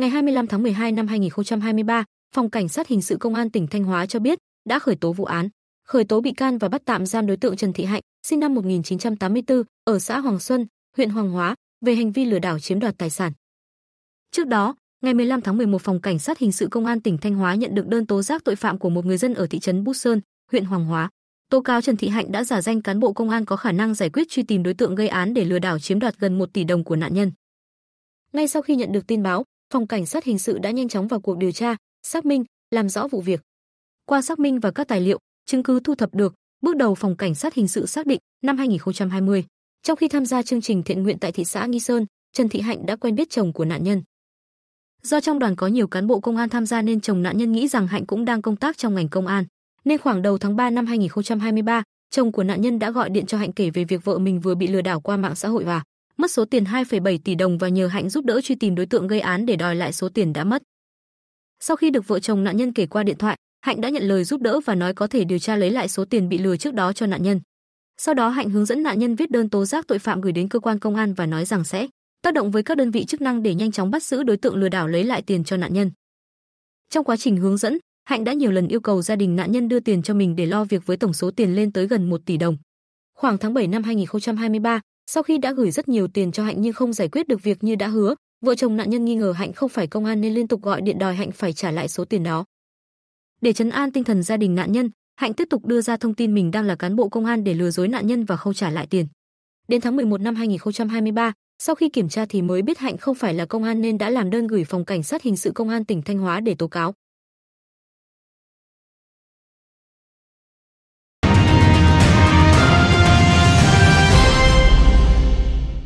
Ngày 25 tháng 12 năm 2023, Phòng Cảnh sát hình sự Công an tỉnh Thanh Hóa cho biết đã khởi tố vụ án, khởi tố bị can và bắt tạm giam đối tượng Trần Thị Hạnh, sinh năm 1984, ở xã Hoàng Xuân, huyện Hoàng Hóa, về hành vi lừa đảo chiếm đoạt tài sản. Trước đó, ngày 15 tháng 11, Phòng Cảnh sát hình sự Công an tỉnh Thanh Hóa nhận được đơn tố giác tội phạm của một người dân ở thị trấn Bút Sơn, huyện Hoàng Hóa. Tố cáo Trần Thị Hạnh đã giả danh cán bộ công an có khả năng giải quyết truy tìm đối tượng gây án để lừa đảo chiếm đoạt gần 1 tỷ đồng của nạn nhân. Ngay sau khi nhận được tin báo, phòng cảnh sát hình sự đã nhanh chóng vào cuộc điều tra, xác minh, làm rõ vụ việc. Qua xác minh và các tài liệu, chứng cứ thu thập được, bước đầu phòng cảnh sát hình sự xác định, năm 2020, trong khi tham gia chương trình thiện nguyện tại thị xã Nghi Sơn, Trần Thị Hạnh đã quen biết chồng của nạn nhân. Do trong đoàn có nhiều cán bộ công an tham gia nên chồng nạn nhân nghĩ rằng Hạnh cũng đang công tác trong ngành công an, nên khoảng đầu tháng 3 năm 2023, chồng của nạn nhân đã gọi điện cho Hạnh kể về việc vợ mình vừa bị lừa đảo qua mạng xã hội và mất số tiền 2,7 tỷ đồng và nhờ Hạnh giúp đỡ truy tìm đối tượng gây án để đòi lại số tiền đã mất. Sau khi được vợ chồng nạn nhân kể qua điện thoại, Hạnh đã nhận lời giúp đỡ và nói có thể điều tra lấy lại số tiền bị lừa trước đó cho nạn nhân. Sau đó Hạnh hướng dẫn nạn nhân viết đơn tố giác tội phạm gửi đến cơ quan công an và nói rằng sẽ tác động với các đơn vị chức năng để nhanh chóng bắt giữ đối tượng lừa đảo lấy lại tiền cho nạn nhân. Trong quá trình hướng dẫn, Hạnh đã nhiều lần yêu cầu gia đình nạn nhân đưa tiền cho mình để lo việc với tổng số tiền lên tới gần 1 tỷ đồng. Khoảng tháng 7 năm 2023, sau khi đã gửi rất nhiều tiền cho Hạnh nhưng không giải quyết được việc như đã hứa, vợ chồng nạn nhân nghi ngờ Hạnh không phải công an nên liên tục gọi điện đòi Hạnh phải trả lại số tiền đó. Để trấn an tinh thần gia đình nạn nhân, Hạnh tiếp tục đưa ra thông tin mình đang là cán bộ công an để lừa dối nạn nhân và không trả lại tiền. Đến tháng 11 năm 2023, sau khi kiểm tra thì mới biết Hạnh không phải là công an nên đã làm đơn gửi phòng cảnh sát hình sự công an tỉnh Thanh Hóa để tố cáo.